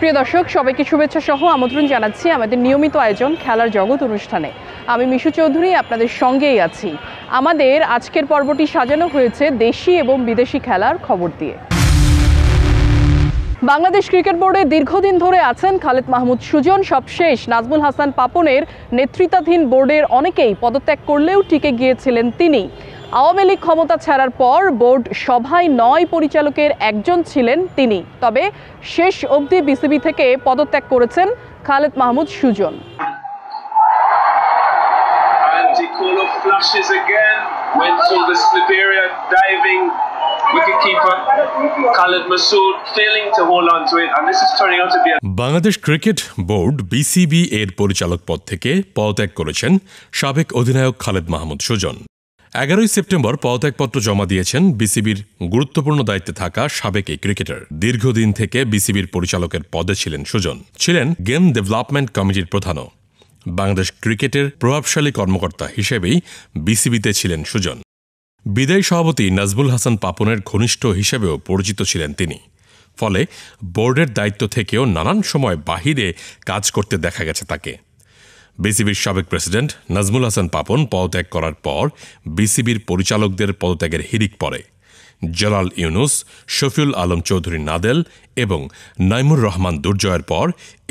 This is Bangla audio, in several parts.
প্রিয় দর্শক সবাইকে শুভেচ্ছা সহ আমন্ত্রণ জানাচ্ছি আমাদের নিয়মিত আয়োজন খেলার জগৎ অনুষ্ঠানে আমি মিশু চৌধুরী আপনাদের সঙ্গেই আছি আমাদের আজকের পর্বটি সাজানো হয়েছে দেশি এবং বিদেশি খেলার খবর দিয়ে বাংলাদেশ ক্রিকেট বোর্ডে দীর্ঘদিন ধরে আছেন খালেদ মাহমুদ সুজন সবশেষ নাজমুল হাসান পাপনের নেতৃত্বাধীন বোর্ডের অনেকেই পদত্যাগ করলেও টিকে গিয়েছিলেন তিনি আওয়ামী লীগ ক্ষমতা ছাড়ার পর বোর্ড সভায় নয় পরিচালকের একজন ছিলেন তিনি তবে শেষ অবধি বিসিবি থেকে পদত্যাগ করেছেন Khaled Mahmud Sujon Bangladesh cricket board BCB এর পরিচালক পদ থেকে পদত্যাগ করেছেন সাবেক অধিনায়ক খালেদ মাহমুদ সুজন এগারোই সেপ্টেম্বর পদত্যাগপত্র জমা দিয়েছেন বিসিবির গুরুত্বপূর্ণ দায়িত্বে থাকা সাবেক এই ক্রিকেটার দীর্ঘদিন থেকে বিসিবির পরিচালকের পদে ছিলেন সুজন ছিলেন গেম ডেভেলপমেন্ট কমিটির প্রধানও বাংলাদেশ ক্রিকেটের প্রভাবশালী কর্মকর্তা হিসেবেই বিসিবিতে ছিলেন সুজন বিদায়ী সভাপতি নাজবুল হাসান পাপনের ঘনিষ্ঠ হিসেবেও পরিচিত ছিলেন তিনি ফলে বোর্ডের দায়িত্ব থেকেও নানান সময় বাহিরে কাজ করতে দেখা গেছে তাকে বিসিবির সাবেক প্রেসিডেন্ট নাজমুল হাসান পাপন পদত্যাগ করার পর বিসিবির পরিচালকদের পদত্যাগের হিরিক পড়ে জলাল ইউনুস শফিউল আলম চৌধুরী নাদেল এবং নাইমুর রহমান দুর্জয়ের পর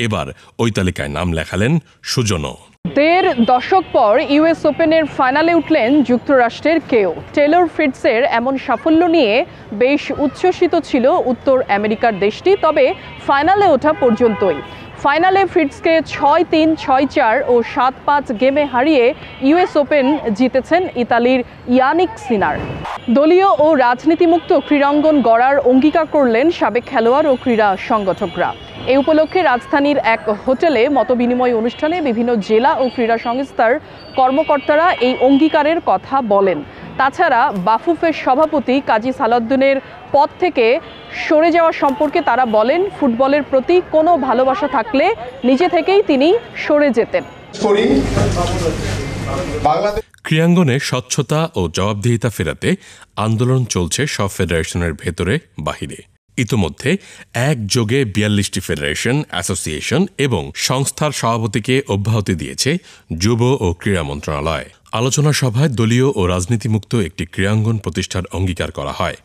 এবার ওই তালিকায় নাম লেখালেন সুজনও দেড় দশক পর ইউএস ওপেনের ফাইনালে উঠলেন যুক্তরাষ্ট্রের কেউ টেলর ফিটসের এমন সাফল্য নিয়ে বেশ উচ্ছ্বসিত ছিল উত্তর আমেরিকার দেশটি তবে ফাইনালে ওঠা পর্যন্তই ফাইনালে ফ্রিটসকে ছয় তিন ছয় চার ও সাত পাঁচ গেমে হারিয়ে ইউএস ওপেন জিতেছেন ইতালির ইয়ানিক সিনার দলীয় ও রাজনীতিমুক্ত ক্রীড়াঙ্গন গড়ার অঙ্গীকার করলেন সাবেক খেলোয়াড় ও ক্রীড়া সংগঠকরা এ উপলক্ষে রাজধানীর এক হোটেলে মতবিনিময় অনুষ্ঠানে বিভিন্ন জেলা ও ক্রীড়া সংস্থার কর্মকর্তারা এই অঙ্গীকারের কথা বলেন তাছাড়া বাফুফের সভাপতি কাজী সালাউদ্দিনের পদ থেকে সরে যাওয়া সম্পর্কে তারা বলেন ফুটবলের প্রতি কোনো ভালোবাসা থাকলে নিজে থেকেই তিনি সরে যেতেন ক্রীড়াঙ্গনে স্বচ্ছতা ও জবাবদিহিতা ফেরাতে আন্দোলন চলছে সব ফেডারেশনের ভেতরে বাহিরে ইতোমধ্যে একযোগে বিয়াল্লিশটি ফেডারেশন অ্যাসোসিয়েশন এবং সংস্থার সভাপতিকে অব্যাহতি দিয়েছে যুব ও ক্রীড়া মন্ত্রণালয় আলোচনা সভায় দলীয় ও রাজনীতিমুক্ত একটি ক্রীড়াঙ্গন প্রতিষ্ঠার অঙ্গীকার করা হয়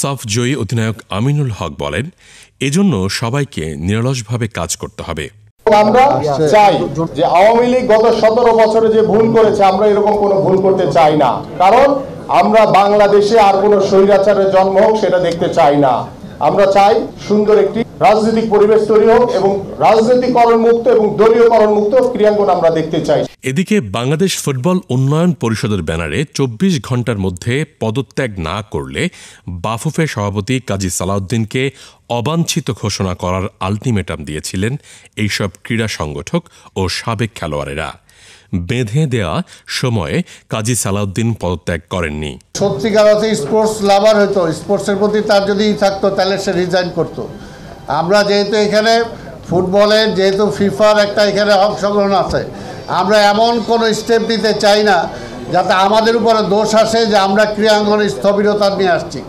সাফ জয়ী অধিনায়ক আমিনুল হক বলেন এজন্য সবাইকে নিরলসভাবে কাজ করতে হবে আমরা চাই যে আওয়ামী লীগ গত সতেরো বছরে যে ভুল করেছে আমরা এরকম কোনো ভুল করতে চাই না কারণ আমরা বাংলাদেশে আর কোনো স্বৈরাচারের জন্ম হোক সেটা দেখতে চাই না আমরা চাই সুন্দর একটি রাজনৈতিক পরিবেশ তৈরি হোক এবং রাজনীতিকরণ মুক্ত এবং দলীয়করণ মুক্ত ক্রিয়াঙ্গন আমরা দেখতে চাই এদিকে বাংলাদেশ ফুটবল উন্নয়ন পরিষদের ব্যানারে চব্বিশ ঘন্টার মধ্যে পদত্যাগ না করলে বাফুফে সভাপতি কাজী সালাউদ্দিনকে অবাঞ্ছিত ঘোষণা করার আলটিমেটাম দিয়েছিলেন এইসব ক্রীড়া সংগঠক ও সাবেক খেলোয়াড়েরা বেঁধে দেয়া সময়ে কাজী সালাউদ্দিন পদত্যাগ করেননি সত্যিকার অর্থে স্পোর্টস লাভার হতো স্পোর্টসের প্রতি তার যদি থাকতো তাহলে সে রিজাইন করত। আমরা যেহেতু এখানে ফুটবলের যেহেতু ফিফার একটা এখানে অংশগ্রহণ আছে আমরা এমন কোনো স্টেপ নিতে চাই না যাতে আমাদের উপরে দোষ আসে যে আমরা ক্রীড়াঙ্গনে স্থবিরতা নিয়ে আসছি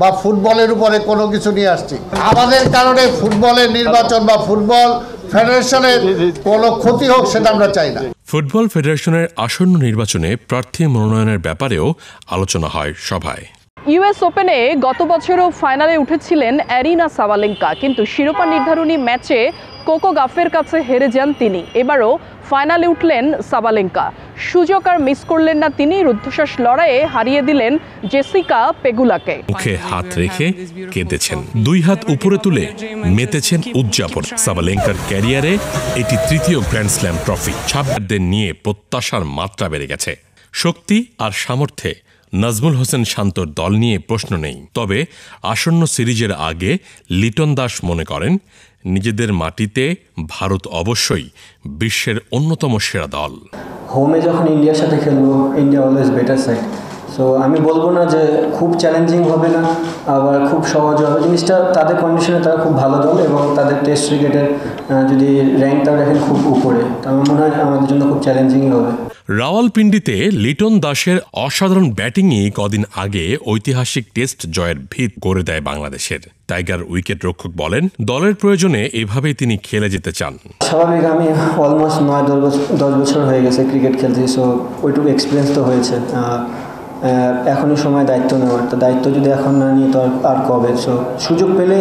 বা ফুটবলের উপরে কোনো কিছু নিয়ে আসছি আমাদের কারণে ফুটবলের নির্বাচন বা ফুটবল ফেডারেশনের কোনো ক্ষতি হোক সেটা আমরা চাই না ফুটবল ফেডারেশনের আসন্ন নির্বাচনে প্রার্থী মনোনয়নের ব্যাপারেও আলোচনা হয় সভায় ইউএস ওপেনে গত বছরও ফাইনালে উঠেছিলেন অ্যারিনা সাওয়ালেঙ্কা কিন্তু শিরোপা নির্ধারণী ম্যাচে কোকো গাফের কাছে হেরে যান তিনি এবারও ফাইনালে উঠলেন সাবালেঙ্কা সুযোগ আর মিস করলেন না তিনি রুদ্ধশ্বাস লড়াইয়ে হারিয়ে দিলেন জেসিকা পেগুলাকে মুখে হাত রেখে কেঁদেছেন দুই হাত উপরে তুলে মেতেছেন উদযাপন সাবালেঙ্কার ক্যারিয়ারে এটি তৃতীয় গ্র্যান্ড স্ল্যাম ট্রফি ছাপদের নিয়ে প্রত্যাশার মাত্রা বেড়ে গেছে শক্তি আর সামর্থ্যে নাজমুল হোসেন শান্তর দল নিয়ে প্রশ্ন নেই তবে আসন্ন সিরিজের আগে লিটন দাস মনে করেন নিজেদের মাটিতে ভারত অবশ্যই বিশ্বের অন্যতম সেরা দল হোমে যখন ইন্ডিয়ার সাথে খেলবো India always better side so আমি বলবো না যে খুব চ্যালেঞ্জিং হবে না আবার খুব সহজ হবে জিনিসটা তাদের কন্ডিশনে তারা খুব ভালো দল এবং তাদের টেস্ট ক্রিকেটের যদি র্যাঙ্ক তারা এখন খুব উপরে তো আমার মনে হয় আমাদের জন্য খুব চ্যালেঞ্জিংই হবে রাওয়ালপিন্ডিতে লিটন দাসের অসাধারণ ব্যাটিংই কদিন আগে ঐতিহাসিক টেস্ট জয়ের ভিত করে দেয় বাংলাদেশের টাইগার উইকেট রক্ষক বলেন দলের প্রয়োজনে এভাবেই তিনি খেলে যেতে চান স্বাভাবিক আমি অলমোস্ট নয় দশ বছর হয়ে গেছে ক্রিকেট খেলতে সো ওইটুকু এক্সপিরিয়েন্স তো হয়েছে এখনই সময় দায়িত্ব নেওয়ার তো দায়িত্ব যদি এখন না নিই তো আর কবে সো সুযোগ পেলে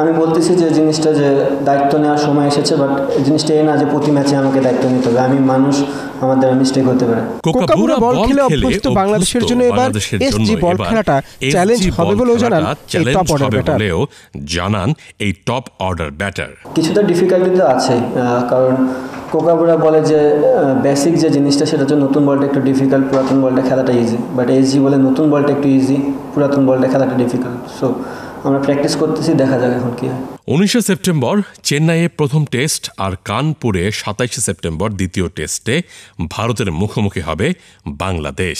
আমি বলতেছি যে জিনিসটা যে দায়িত্ব নেওয়ার সময় এসেছে বাট জিনিসটা এই না যে প্রতি ম্যাচে আমাকে দায়িত্ব নিতে হবে আমি মানুষ আমাদের মিস্টেক হতে পারে কোকাবুরা বল খেলে অভ্যস্ত বাংলাদেশের জন্য এবার এসজি বল খেলাটা চ্যালেঞ্জ হবে বলেও জানান এই টপ অর্ডার ব্যাটার জানান এই টপ অর্ডার ব্যাটার কিছুটা ডিফিকাল্টি তো আছে কারণ কোকাবুরা বলে যে বেসিক যে জিনিসটা সেটা হচ্ছে নতুন বলটা একটু ডিফিকাল্ট পুরাতন বলটা খেলাটা ইজি বাট এসজি বলে নতুন বলটা একটু ইজি পুরাতন বলটা খেলাটা ডিফিকাল্ট সো আমরা প্র্যাকটিস করতেছি দেখা যাক এখন কি হয় উনিশে সেপ্টেম্বর চেন্নাইয়ে প্রথম টেস্ট আর কানপুরে সাতাইশে সেপ্টেম্বর দ্বিতীয় টেস্টে ভারতের মুখোমুখি হবে বাংলাদেশ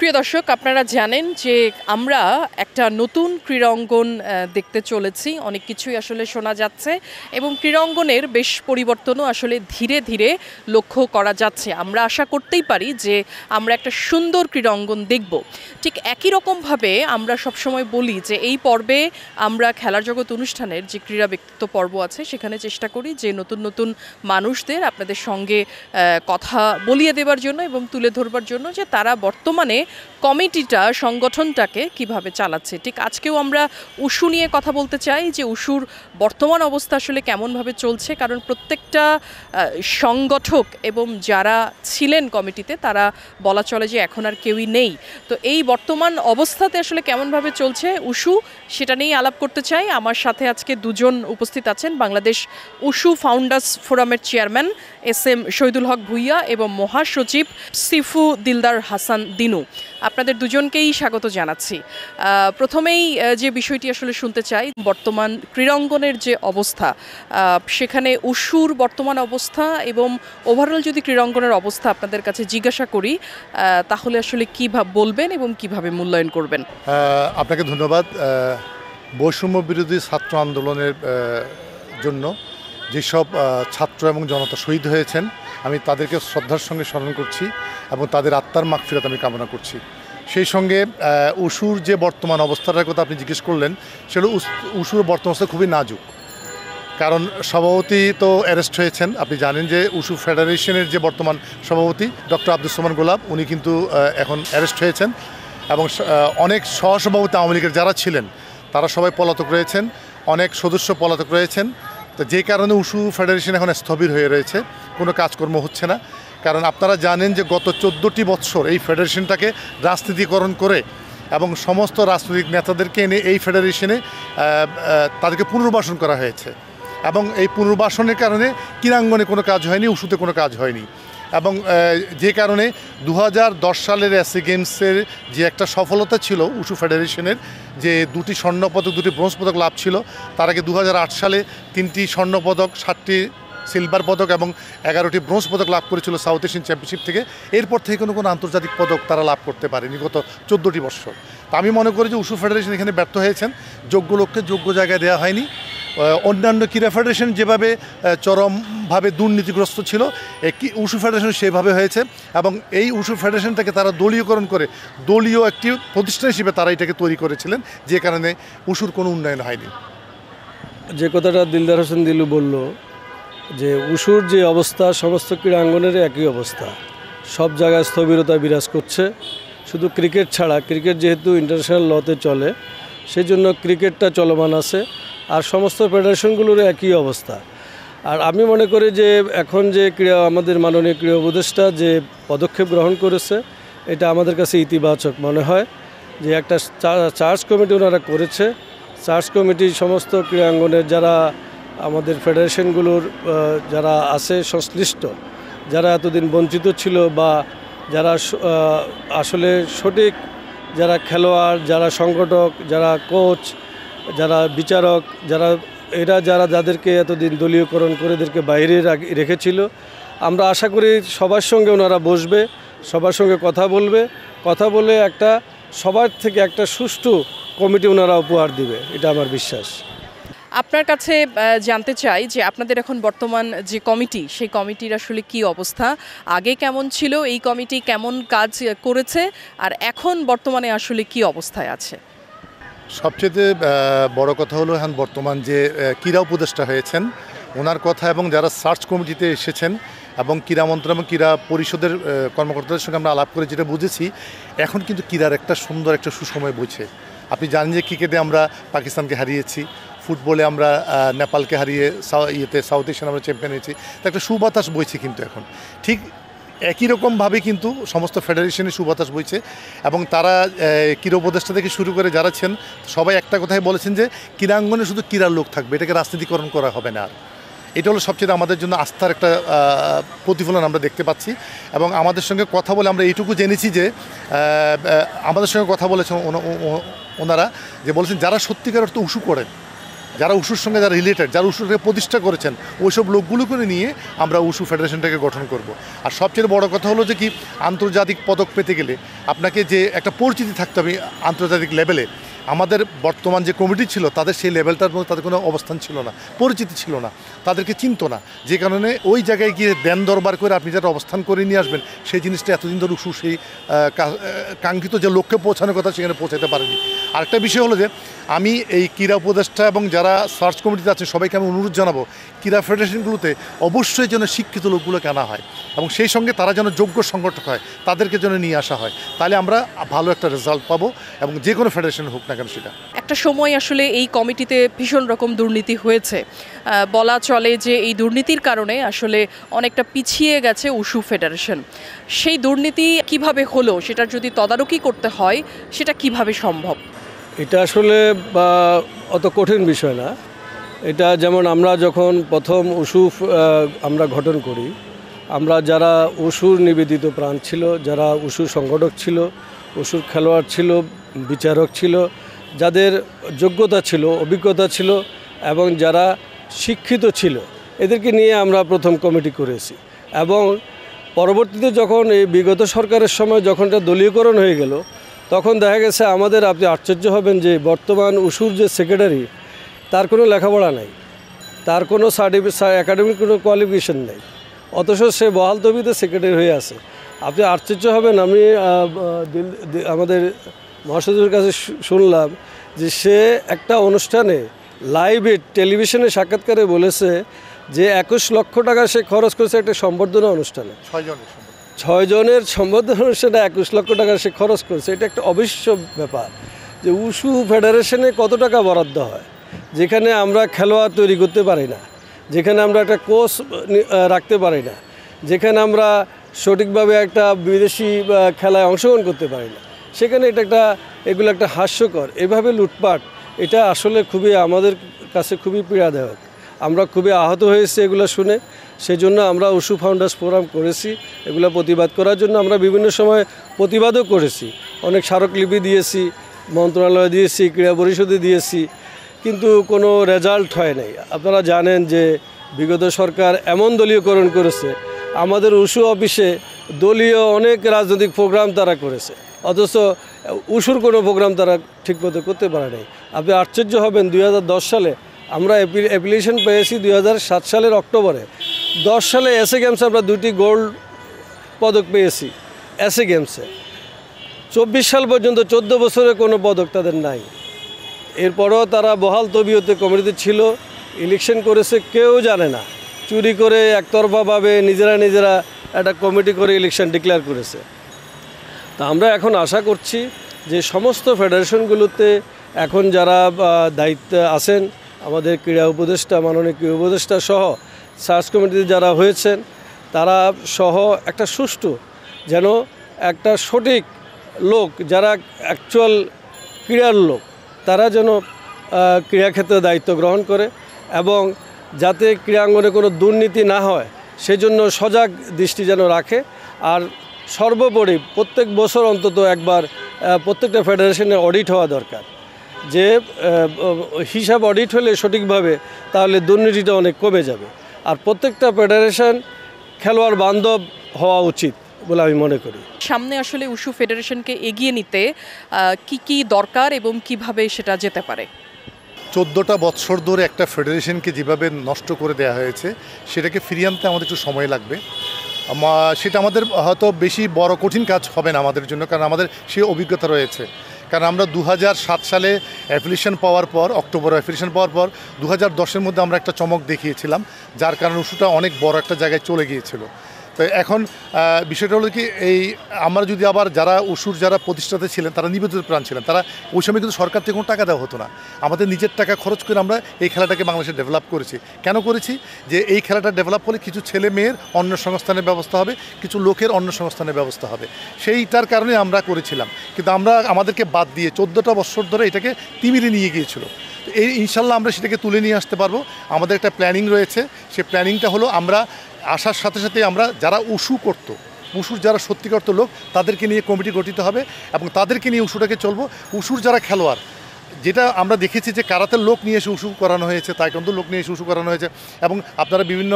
প্রিয় দর্শক আপনারা জানেন যে আমরা একটা নতুন ক্রীড়াঙ্গন দেখতে চলেছি অনেক কিছুই আসলে শোনা যাচ্ছে এবং ক্রীড়াঙ্গনের বেশ পরিবর্তনও আসলে ধীরে ধীরে লক্ষ্য করা যাচ্ছে আমরা আশা করতেই পারি যে আমরা একটা সুন্দর ক্রীড়াঙ্গন দেখব ঠিক একই রকমভাবে আমরা সবসময় বলি যে এই পর্বে আমরা খেলার জগৎ অনুষ্ঠানের যে ক্রীড়া ব্যক্তিত্ব পর্ব আছে সেখানে চেষ্টা করি যে নতুন নতুন মানুষদের আপনাদের সঙ্গে কথা বলিয়ে দেবার জন্য এবং তুলে ধরবার জন্য যে তারা বর্তমানে কমিটিটা সংগঠনটাকে কিভাবে চালাচ্ছে ঠিক আজকেও আমরা উশু নিয়ে কথা বলতে চাই যে উশুর বর্তমান অবস্থা আসলে কেমনভাবে চলছে কারণ প্রত্যেকটা সংগঠক এবং যারা ছিলেন কমিটিতে তারা বলা চলে যে এখন আর কেউই নেই তো এই বর্তমান অবস্থাতে আসলে কেমনভাবে চলছে উশু সেটা নিয়েই আলাপ করতে চাই আমার সাথে আজকে দুজন উপস্থিত আছেন বাংলাদেশ উশু ফাউন্ডার্স ফোরামের chairman S M Shahidul Haque Bhuiyan এবং মহাসচিব সিফু দিলদার হাসান দিনু আপনাদের দুজনকেই স্বাগত জানাচ্ছি প্রথমেই যে বিষয়টি আসলে শুনতে চাই বর্তমান ক্রীড়াঙ্গনের যে অবস্থা সেখানে উসুর বর্তমান অবস্থা এবং ওভারঅল যদি ক্রীড়াঙ্গনের অবস্থা আপনাদের কাছে জিজ্ঞাসা করি তাহলে আসলে কী বলবেন এবং কিভাবে মূল্যায়ন করবেন আপনাকে ধন্যবাদ বৈষম্য বিরোধী ছাত্র আন্দোলনের জন্য যেসব ছাত্র এবং জনতা শহীদ হয়েছেন আমি তাদেরকে শ্রদ্ধার সঙ্গে স্মরণ করছি এবং তাদের আত্মার ফেরত আমি কামনা করছি সেই সঙ্গে উসুর যে বর্তমান অবস্থাটার কথা আপনি জিজ্ঞেস করলেন সেগুলো উসুর বর্তমান অবস্থা খুবই নাজুক কারণ সভাপতি তো অ্যারেস্ট হয়েছেন আপনি জানেন যে উসু ফেডারেশনের যে বর্তমান সভাপতি ডক্টর আব্দুল সোমান গোলাপ উনি কিন্তু এখন অ্যারেস্ট হয়েছেন এবং অনেক সহসভাপতি আওয়ামী লীগের যারা ছিলেন তারা সবাই পলাতক রয়েছেন অনেক সদস্য পলাতক রয়েছেন তো যে কারণে উশু ফেডারেশন এখন স্থবির হয়ে রয়েছে কোনো কাজকর্ম হচ্ছে না কারণ আপনারা জানেন যে গত চোদ্দোটি বৎসর এই ফেডারেশনটাকে রাজনীতিকরণ করে এবং সমস্ত রাজনৈতিক নেতাদেরকে এনে এই ফেডারেশনে তাদেরকে পুনর্বাসন করা হয়েছে এবং এই পুনর্বাসনের কারণে ক্রীড়াঙ্গনে কোনো কাজ হয়নি উষুতে কোনো কাজ হয়নি এবং যে কারণে দু সালের অ্যাসি গেমসের যে একটা সফলতা ছিল উশু ফেডারেশনের যে দুটি স্বর্ণপদক দুটি ব্রোঞ্জ পদক লাভ ছিল তার আগে দু সালে তিনটি স্বর্ণপদক ষাটটি সিলভার পদক এবং এগারোটি ব্রোঞ্জ পদক লাভ করেছিল সাউথ এশিয়ান চ্যাম্পিয়নশিপ থেকে এরপর থেকে কোনো কোনো আন্তর্জাতিক পদক তারা লাভ করতে পারেনি গত চোদ্দোটি বছর তা আমি মনে করি যে উশু ফেডারেশন এখানে ব্যর্থ হয়েছেন যোগ্য লোককে যোগ্য জায়গায় দেওয়া হয়নি অন্যান্য ক্রীড়া ফেডারেশন যেভাবে চরমভাবে দুর্নীতিগ্রস্ত ছিল উশু ফেডারেশন সেভাবে হয়েছে এবং এই উশু ফেডারেশনটাকে তারা দলীয়করণ করে দলীয় একটি প্রতিষ্ঠান হিসেবে তারা এটাকে তৈরি করেছিলেন যে কারণে উশুর কোনো উন্নয়ন হয়নি যে কথাটা দিলদার হোসেন দিলু বলল যে উশুর যে অবস্থা সমস্ত ক্রীড়াঙ্গনের একই অবস্থা সব জায়গায় স্থবিরতা বিরাজ করছে শুধু ক্রিকেট ছাড়া ক্রিকেট যেহেতু ইন্টারন্যাশনাল লতে চলে সেই জন্য ক্রিকেটটা চলমান আছে আর সমস্ত ফেডারেশনগুলোরও একই অবস্থা আর আমি মনে করি যে এখন যে ক্রীড়া আমাদের মাননীয় ক্রীড়া উপদেষ্টা যে পদক্ষেপ গ্রহণ করেছে এটা আমাদের কাছে ইতিবাচক মনে হয় যে একটা চার্জ কমিটি ওনারা করেছে চার্জ কমিটি সমস্ত ক্রীড়াঙ্গনের যারা আমাদের ফেডারেশনগুলোর যারা আছে সংশ্লিষ্ট যারা এতদিন বঞ্চিত ছিল বা যারা আসলে সঠিক যারা খেলোয়াড় যারা সংগঠক যারা কোচ যারা বিচারক যারা এরা যারা যাদেরকে এতদিন দলীয়করণ করে এদেরকে বাইরে রেখেছিল আমরা আশা করি সবার সঙ্গে ওনারা বসবে সবার সঙ্গে কথা বলবে কথা বলে একটা সবার থেকে একটা সুষ্ঠু কমিটি ওনারা উপহার দিবে এটা আমার বিশ্বাস আপনার কাছে জানতে চাই যে আপনাদের এখন বর্তমান যে কমিটি সেই কমিটির আসলে কি অবস্থা আগে কেমন ছিল এই কমিটি কেমন কাজ করেছে আর এখন বর্তমানে আসলে কি অবস্থায় আছে সবচেয়ে বড় কথা হলো এখন বর্তমান যে ক্রীড়া উপদেষ্টা হয়েছেন ওনার কথা এবং যারা সার্চ কমিটিতে এসেছেন এবং ক্রীড়া মন্ত্রণ এবং ক্রীড়া পরিষদের কর্মকর্তাদের সঙ্গে আমরা আলাপ করে যেটা বুঝেছি এখন কিন্তু ক্রীড়ার একটা সুন্দর একটা সুসময় বইছে আপনি জানেন যে ক্রিকেটে আমরা পাকিস্তানকে হারিয়েছি ফুটবলে আমরা নেপালকে হারিয়ে ইয়েতে সাউথ এশিয়ান আমরা চ্যাম্পিয়ন হয়েছি তো একটা সুবাতাস বইছে কিন্তু এখন ঠিক একই রকমভাবে কিন্তু সমস্ত ফেডারেশনে সুবাতাস বইছে এবং তারা ক্রীড়া উপদেষ্টা থেকে শুরু করে যারা ছেন সবাই একটা কথাই বলেছেন যে ক্রীড়াঙ্গনে শুধু ক্রীড়ার লোক থাকবে এটাকে রাজনীতিকরণ করা হবে না আর এটা হলো সবচেয়ে আমাদের জন্য আস্থার একটা প্রতিফলন আমরা দেখতে পাচ্ছি এবং আমাদের সঙ্গে কথা বলে আমরা এইটুকু জেনেছি যে আমাদের সঙ্গে কথা বলেছেন ওনারা যে বলেছেন যারা সত্যিকার অর্থ উঁচু করেন যারা উসুর সঙ্গে যারা রিলেটেড যারা উষুকে প্রতিষ্ঠা করেছেন ওইসব লোকগুলোকে নিয়ে আমরা উসু ফেডারেশনটাকে গঠন করব। আর সবচেয়ে বড় কথা হলো যে কি আন্তর্জাতিক পদক পেতে গেলে আপনাকে যে একটা পরিচিতি থাকতে হবে আন্তর্জাতিক লেভেলে আমাদের বর্তমান যে কমিটি ছিল তাদের সেই লেভেলটার মধ্যে তাদের কোনো অবস্থান ছিল না পরিচিতি ছিল না তাদেরকে চিনত না যে কারণে ওই জায়গায় গিয়ে দেন দরবার করে আপনি যারা অবস্থান করে নিয়ে আসবেন সেই জিনিসটা এতদিন ধরে উসু সেই কাঙ্ক্ষিত যে লক্ষ্যে পৌঁছানোর কথা সেখানে পৌঁছাতে পারেনি আরেকটা বিষয় হলো যে আমি এই ক্রীড়া উপদেষ্টা এবং যারা সার্চ কমিটিতে আছে সবাইকে আমি অনুরোধ জানাবো ক্রীড়া ফেডারেশনগুলোতে অবশ্যই যেন শিক্ষিত লোকগুলোকে আনা হয় এবং সেই সঙ্গে তারা যেন যোগ্য সংগঠক হয় তাদেরকে যেন নিয়ে আসা হয় তাহলে আমরা ভালো একটা রেজাল্ট পাবো এবং যে কোনো ফেডারেশন হোক না কেন সেটা একটা সময় আসলে এই কমিটিতে ভীষণ রকম দুর্নীতি হয়েছে বলা চলে যে এই দুর্নীতির কারণে আসলে অনেকটা পিছিয়ে গেছে উশু ফেডারেশন সেই দুর্নীতি কিভাবে হলো সেটার যদি তদারকি করতে হয় সেটা কিভাবে সম্ভব এটা আসলে অত কঠিন বিষয় না এটা যেমন আমরা যখন প্রথম উসুফ আমরা গঠন করি আমরা যারা অসুর নিবেদিত প্রাণ ছিল যারা অসুর সংগঠক ছিল অসুর খেলোয়াড় ছিল বিচারক ছিল যাদের যোগ্যতা ছিল অভিজ্ঞতা ছিল এবং যারা শিক্ষিত ছিল এদেরকে নিয়ে আমরা প্রথম কমিটি করেছি এবং পরবর্তীতে যখন এই বিগত সরকারের সময় যখন এটা দলীয়করণ হয়ে গেল তখন দেখা গেছে আমাদের আপনি আশ্চর্য হবেন যে বর্তমান উসুর যে সেক্রেটারি তার কোনো লেখাপড়া নাই তার কোনো সার্টিফিকেট একাডেমিক কোনো কোয়ালিফিকেশান নেই অথচ সে বহাল তবিতে সেক্রেটারি হয়ে আছে আপনি আশ্চর্য হবেন আমি আমাদের মহাসচিবের কাছে শুনলাম যে সে একটা অনুষ্ঠানে লাইভে টেলিভিশনে সাক্ষাৎকারে বলেছে যে একুশ লক্ষ টাকা সে খরচ করেছে একটা সম্বর্ধনা অনুষ্ঠানে ছয়জনের ছয়জনের সম্বোধন অনুষ্ঠানে একুশ লক্ষ টাকা সে খরচ করছে এটা একটা অবিশ্ব ব্যাপার যে উশু ফেডারেশনে কত টাকা বরাদ্দ হয় যেখানে আমরা খেলোয়াড় তৈরি করতে পারি না যেখানে আমরা একটা কোচ রাখতে পারি না যেখানে আমরা সঠিকভাবে একটা বিদেশি খেলায় অংশগ্রহণ করতে পারি না সেখানে এটা একটা এগুলো একটা হাস্যকর এভাবে লুটপাট এটা আসলে খুবই আমাদের কাছে খুবই পীড়াদায়ক আমরা খুবই আহত হয়েছি এগুলো শুনে সেই জন্য আমরা উশু ফাউন্ডার্স প্রোগ্রাম করেছি এগুলো প্রতিবাদ করার জন্য আমরা বিভিন্ন সময় প্রতিবাদও করেছি অনেক স্মারকলিপি দিয়েছি মন্ত্রণালয়ে দিয়েছি ক্রীড়া পরিষদে দিয়েছি কিন্তু কোনো রেজাল্ট হয় নাই আপনারা জানেন যে বিগত সরকার এমন দলীয়করণ করেছে আমাদের উশু অফিসে দলীয় অনেক রাজনৈতিক প্রোগ্রাম তারা করেছে অথচ উশুর কোনো প্রোগ্রাম তারা ঠিকমতো করতে পারে নাই আপনি আশ্চর্য হবেন দুই সালে আমরা অ্যাপ্লিকেশন পেয়েছি দুই সালের অক্টোবরে দশ সালে এসএ গেমসে আমরা দুটি গোল্ড পদক পেয়েছি এসএ গেমসে চব্বিশ সাল পর্যন্ত চোদ্দো বছরে কোনো পদক তাদের নাই এরপরও তারা বহাল তবিয়তে কমিটিতে ছিল ইলেকশন করেছে কেউ জানে না চুরি করে একতরফাভাবে নিজেরা নিজেরা একটা কমিটি করে ইলেকশন ডিক্লেয়ার করেছে তা আমরা এখন আশা করছি যে সমস্ত ফেডারেশনগুলোতে এখন যারা দায়িত্বে আছেন আমাদের ক্রীড়া উপদেষ্টা মাননীয় ক্রীড়া উপদেষ্টা সহ সার্চ কমিটিতে যারা হয়েছেন তারা সহ একটা সুষ্ঠু যেন একটা সঠিক লোক যারা অ্যাকচুয়াল ক্রীড়ার লোক তারা যেন ক্রীড়াক্ষেত্রে দায়িত্ব গ্রহণ করে এবং যাতে ক্রীড়াঙ্গনে কোনো দুর্নীতি না হয় সেজন্য সজাগ দৃষ্টি যেন রাখে আর সর্বোপরি প্রত্যেক বছর অন্তত একবার প্রত্যেকটা ফেডারেশনের অডিট হওয়া দরকার যে হিসাব অডিট হলে সঠিকভাবে তাহলে দুর্নীতিটা অনেক কমে যাবে আর প্রত্যেকটা ফেডারেশন খেলোয়াড় বান্ধব হওয়া উচিত বলে আমি মনে করি সামনে আসলে উশু ফেডারেশনকে এগিয়ে নিতে কি কি দরকার এবং কিভাবে সেটা যেতে পারে চোদ্দোটা বৎসর ধরে একটা ফেডারেশনকে যেভাবে নষ্ট করে দেয়া হয়েছে সেটাকে ফিরিয়ে আনতে আমাদের একটু সময় লাগবে সেটা আমাদের হয়তো বেশি বড় কঠিন কাজ হবে না আমাদের জন্য কারণ আমাদের সেই অভিজ্ঞতা রয়েছে কারণ আমরা দু সালে অ্যাফিলিয়েশন পাওয়ার পর অক্টোবর অ্যাফিলিয়েশন পাওয়ার পর দু হাজার মধ্যে আমরা একটা চমক দেখিয়েছিলাম যার কারণে ওষুধটা অনেক বড় একটা জায়গায় চলে গিয়েছিল তো এখন বিষয়টা হলো কি এই আমরা যদি আবার যারা অসুর যারা প্রতিষ্ঠাতে ছিলেন তারা নিবেদিত প্রাণ ছিলেন তারা ওই সময় কিন্তু সরকার থেকে কোনো টাকা দেওয়া হতো না আমাদের নিজের টাকা খরচ করে আমরা এই খেলাটাকে বাংলাদেশে ডেভেলপ করেছি কেন করেছি যে এই খেলাটা ডেভেলপ হলে কিছু ছেলে মেয়ের অন্য সংস্থানের ব্যবস্থা হবে কিছু লোকের অন্য সংস্থানের ব্যবস্থা হবে সেইটার কারণে আমরা করেছিলাম কিন্তু আমরা আমাদেরকে বাদ দিয়ে চোদ্দোটা বছর ধরে এটাকে তিমিরে নিয়ে গিয়েছিল এই ইনশাল্লাহ আমরা সেটাকে তুলে নিয়ে আসতে পারবো আমাদের একটা প্ল্যানিং রয়েছে সে প্ল্যানিংটা হলো আমরা আসার সাথে সাথে আমরা যারা উসু করত উসুর যারা সত্যিকর্ত লোক তাদেরকে নিয়ে কমিটি গঠিত হবে এবং তাদেরকে নিয়ে উসুটাকে চলবো উসুর যারা খেলোয়াড় যেটা আমরা দেখেছি যে কারাতে লোক নিয়ে এসে উঁচু করানো হয়েছে কিন্তু লোক নিয়ে এসে উঁচু করানো হয়েছে এবং আপনারা বিভিন্ন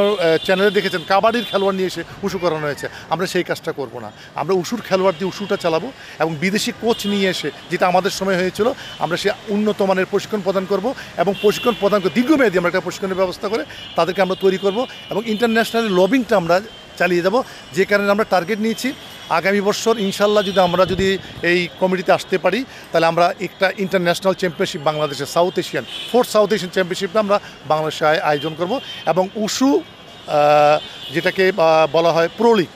চ্যানেলে দেখেছেন কাবাডির খেলোয়াড় নিয়ে এসে উঁসু করানো হয়েছে আমরা সেই কাজটা করব না আমরা উঁসুর খেলোয়াড় দিয়ে উঁসুটা চালাবো এবং বিদেশি কোচ নিয়ে এসে যেটা আমাদের সময় হয়েছিল আমরা সে উন্নত মানের প্রশিক্ষণ প্রদান করব এবং প্রশিক্ষণ প্রদান করে দীর্ঘমেয়াদী আমরা একটা প্রশিক্ষণের ব্যবস্থা করে তাদেরকে আমরা তৈরি করব এবং ইন্টারন্যাশনাল লবিংটা আমরা চালিয়ে যাব যে কারণে আমরা টার্গেট নিয়েছি আগামী বছর ইনশাল্লাহ যদি আমরা যদি এই কমিটিতে আসতে পারি তাহলে আমরা একটা ইন্টারন্যাশনাল চ্যাম্পিয়নশিপ বাংলাদেশের South Asian fourth South Asian চ্যাম্পিয়নশিপটা আমরা বাংলাদেশে আয়োজন করব এবং উশু যেটাকে বলা হয় প্রলিক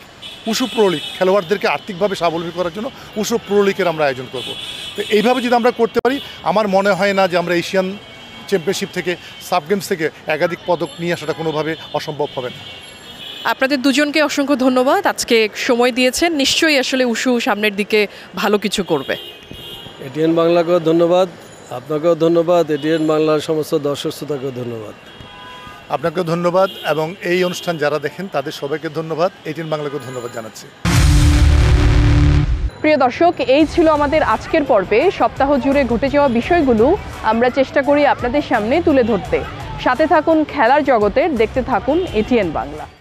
উশু প্রলিক খেলোয়াড়দেরকে আর্থিকভাবে স্বাবলম্বী করার জন্য উশু প্রলিকের আমরা আয়োজন করব তো এইভাবে যদি আমরা করতে পারি আমার মনে হয় না যে আমরা এশিয়ান চ্যাম্পিয়নশিপ থেকে সাব গেমস থেকে একাধিক পদক নিয়ে আসাটা কোনোভাবে অসম্ভব হবে না আপনাদের দুজনকে অসংখ্য ধন্যবাদ আজকে সময় দিয়েছেন নিশ্চয়ই আসলে উষু সামনের দিকে ভালো কিছু করবে এটিএন বাংলাকেও ধন্যবাদ আপনাকেও ধন্যবাদ এটিএন বাংলার সমস্ত দর্শক শ্রোতাকেও ধন্যবাদ আপনাকেও ধন্যবাদ এবং এই অনুষ্ঠান যারা দেখেন তাদের সবাইকে ধন্যবাদ এটিএন বাংলাকেও ধন্যবাদ জানাচ্ছি প্রিয় দর্শক এই ছিল আমাদের আজকের পর্বে সপ্তাহ জুড়ে ঘটে যাওয়া বিষয়গুলো আমরা চেষ্টা করি আপনাদের সামনে তুলে ধরতে সাথে থাকুন খেলার জগতের দেখতে থাকুন এটিএন বাংলা